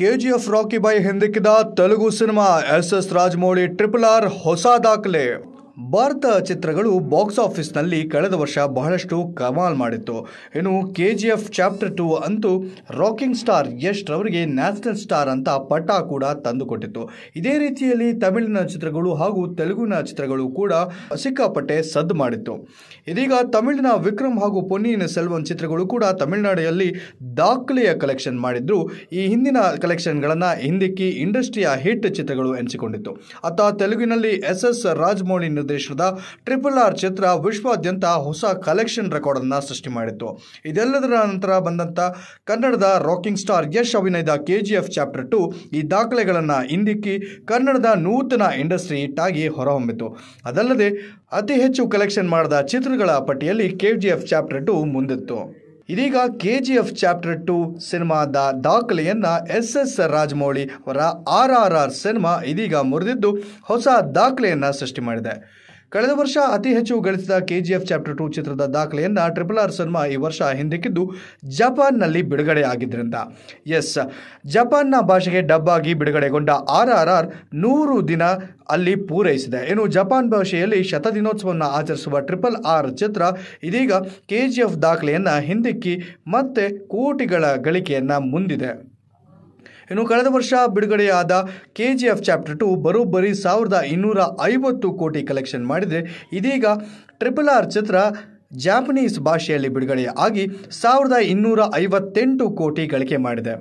KGF Rocky by ಹಿಂದಿಕ್ಕಿದ Telugu cinema S S Rajamouli triple R ಹೊಸ ದಾಖಲೆ ಭಾರತ ಚಿತ್ರಗಳು ಬಾಕ್ಸ್ ಆಫೀಸ್ನಲ್ಲಿ ಕಳೆದ ವರ್ಷ ಬಹಳಷ್ಟು ಕಮಾಲ್ ಮಾಡಿತ್ತು ಇನ್ನು K G F chapter two ಅಂತೂ ರಾಕಿಂಗ್ ಸ್ಟಾರ್ ಯಶ್ ರವರಿಗೆ ನ್ಯಾಷನಲ್ ಸ್ಟಾರ್ ಅಂತ ಪಟ್ಟ ಕೂಡ ತಂದುಕೊಟ್ಟಿತ್ತು ಇದೇ ರೀತಿಯಲ್ಲಿ ತಮಿಳಿನ ಚಿತ್ರಗಳು ಹಾಗೂ ತೆಲುಗಿನ ಚಿತ್ರಗಳು ಕೂಡ ಸಿಕ್ಕಾಪಟ್ಟೆ ಸದ್ದು ಮಾಡಿತ್ತು ಇದೀಗ ತಮಿಳಿನ ವಿಕ್ರಮ್ ಹಾಗೂ ಪೊನ್ನಿಯಿನ ಸೆಲ್ವನ್ ಚಿತ್ರಗಳು ಕೂಡ ತಮಿಳುನಾಡಿನಲ್ಲಿ ದಾಖಲೆಯ ಕಲೆಕ್ಷನ್ ಮಾಡಿದ್ರು ಈ ಹಿಂದಿನ ಕಲೆಕ್ಷನ್ಗಳನ್ನು ಹಿಂದಿಕ್ಕಿ ಇಂಡಸ್ಟ್ರಿಯ ಹಿಟ್ ಚಿತ್ರಗಳು ಎನಿಸಿಕೊಂಡಿತ್ತು ಅತ್ತ ತೆಲುಗಿನಲ್ಲಿ ಎಸ್ ಎಸ್ ರಾಜಮೌಳಿ ದೇಶದ ಟ್ರಿಪಲ್ ಆರ್ ಚಿತ್ರ ವಿಶ್ವಾದ್ಯಂತ ಹೊಸ ಕಲೆಕ್ಷನ್ ರೆಕಾರ್ಡನ್ನು ಸೃಷ್ಟಿ ಮಾಡಿತ್ತು ಇದೆಲ್ಲದರ ನಂತರ ಬಂದಂಥ ಕನ್ನಡದ ರಾಕಿಂಗ್ ಸ್ಟಾರ್ ಯಶ್ ಅಭಿನಯದ K G F chapter two ಈ ದಾಖಲೆಗಳನ್ನು ಹಿಂದಿಕ್ಕಿ ಕನ್ನಡದ ನೂತನ ಇಂಡಸ್ಟ್ರಿ ಹಿಟ್ ಆಗಿ ಹೊರಹೊಮ್ಮಿತು ಅದಲ್ಲದೆ ಅತಿ ಹೆಚ್ಚು ಕಲೆಕ್ಷನ್ ಮಾಡಿದ ಚಿತ್ರಗಳ ಪಟ್ಟಿಯಲ್ಲಿ K G F chapter two ಮುಂದಿತ್ತು ಇದೀಗ K G F chapter two ಸಿನಿಮಾದ ದಾಖಲೆಯನ್ನು ಎಸ್ ಎಸ್ ರಾಜಮೌಳಿ ಅವರ ಆರ್ ಆರ್ ಆರ್ ಸಿನಿಮಾ ಇದೀಗ ಮುರಿದಿದ್ದು ಹೊಸ ದಾಖಲೆಯನ್ನು ಸೃಷ್ಟಿ ಮಾಡಿದೆ ಕಳೆದ ವರ್ಷ ಅತಿ ಹೆಚ್ಚು ಗಳಿಸಿದ ಕೆಜಿಎಫ್ ಚಾಪ್ಟರ್ ಟು ಚಿತ್ರದ ದಾಖಲೆಯನ್ನು ಟ್ರಿಪಲ್ ಆರ್ ಸಿನಿಮಾ ಈ ವರ್ಷ ಹಿಂದಿಕ್ಕಿದ್ದು ಜಪಾನ್ನಲ್ಲಿ ಬಿಡುಗಡೆ ಆಗಿದ್ದರಿಂದ ಎಸ್ ಜಪಾನ್ನ ಭಾಷೆಗೆ ಡಬ್ ಆಗಿ ಬಿಡುಗಡೆಗೊಂಡ ಆರ್ ಆರ್ ಆರ್ ನೂರು ದಿನ ಅಲ್ಲಿ ಪೂರೈಸಿದೆ ಇನ್ನು ಜಪಾನ್ ಭಾಷೆಯಲ್ಲಿ ಶತದಿನೋತ್ಸವವನ್ನು ಆಚರಿಸುವ ಟ್ರಿಪಲ್ ಆರ್ ಚಿತ್ರ ಇದೀಗ ಕೆಜಿಎಫ್ ದಾಖಲೆಯನ್ನು ಹಿಂದಿಕ್ಕಿ ಮತ್ತೆ ಕೋಟಿಗಳ ಗಳಿಕೆಯನ್ನು ಮುಂದಿದೆ ಇನ್ನು ಕಳೆದ ವರ್ಷ ಬಿಡುಗಡೆಯಾದ K G F chapter two ಬರೋಬ್ಬರಿ ಸಾವಿರದ ಇನ್ನೂರ ಐವತ್ತು ಕೋಟಿ ಕಲೆಕ್ಷನ್ ಮಾಡಿದರೆ ಇದೀಗ ಟ್ರಿಪಲ್ ಆರ್ ಚಿತ್ರ ಜಾಪನೀಸ್ ಭಾಷೆಯಲ್ಲಿ ಬಿಡುಗಡೆ ಆಗಿ ಸಾವಿರದ ಇನ್ನೂರ ಐವತ್ತೆಂಟು ಕೋಟಿ ಗಳಿಕೆ ಮಾಡಿದೆ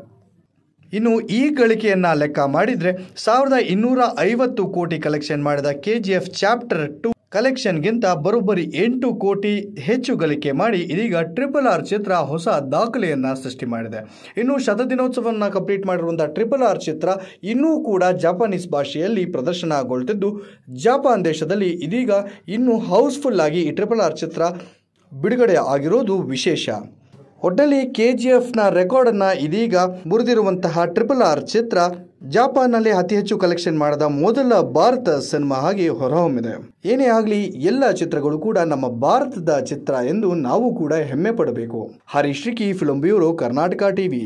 ಇನ್ನು ಈ ಗಳಿಕೆಯನ್ನು ಲೆಕ್ಕ ಮಾಡಿದರೆ ಸಾವಿರದ ಇನ್ನೂರ ಐವತ್ತು ಕೋಟಿ ಕಲೆಕ್ಷನ್ ಮಾಡಿದ K G F chapter two ಕಲೆಕ್ಷನ್ಗಿಂತ ಬರೋಬ್ಬರಿ ಎಂಟು ಕೋಟಿ ಹೆಚ್ಚು ಗಳಿಕೆ ಮಾಡಿ ಇದೀಗ ಟ್ರಿಪಲ್ ಆರ್ ಚಿತ್ರ ಹೊಸ ದಾಖಲೆಯನ್ನು ಸೃಷ್ಟಿ ಮಾಡಿದೆ ಇನ್ನು ಶತದಿನೋತ್ಸವವನ್ನು ಕಂಪ್ಲೀಟ್ ಮಾಡಿರುವಂಥ ಟ್ರಿಪಲ್ ಆರ್ ಚಿತ್ರ ಇನ್ನೂ ಕೂಡ ಜಪಾನೀಸ್ ಭಾಷೆಯಲ್ಲಿ ಪ್ರದರ್ಶನ ಜಪಾನ್ ದೇಶದಲ್ಲಿ ಇದೀಗ ಇನ್ನೂ ಹೌಸ್ಫುಲ್ಲಾಗಿ ಆಗಿ ಈ ಟ್ರಿಪಲ್ ಆರ್ ಚಿತ್ರ ಬಿಡುಗಡೆ ಆಗಿರೋದು ವಿಶೇಷ ನ ಕೆಜಿಎಫ್ನ ರೆಕಾರ್ಡನ್ನು ಇದೀಗ ಮುರಿದಿರುವಂತಹ ಟ್ರಿಪಲ್ ಆರ್ ಚಿತ್ರ ಜಪಾನ್ನಲ್ಲಿ ಅತಿ ಹೆಚ್ಚು ಕಲೆಕ್ಷನ್ ಮಾಡದ ಮೊದಲ ಭಾರತ ಸಿನಿಮಾ ಆಗಿ ಹೊರಹೊಮ್ಮಿದೆ ಏನೇ ಆಗಲಿ ಎಲ್ಲ ಚಿತ್ರಗಳು ಕೂಡ ನಮ್ಮ ಭಾರತದ ಚಿತ್ರ ಎಂದು ನಾವು ಕೂಡ ಹೆಮ್ಮೆ ಪಡಬೇಕು Harish Riki film bureau Karnataka TV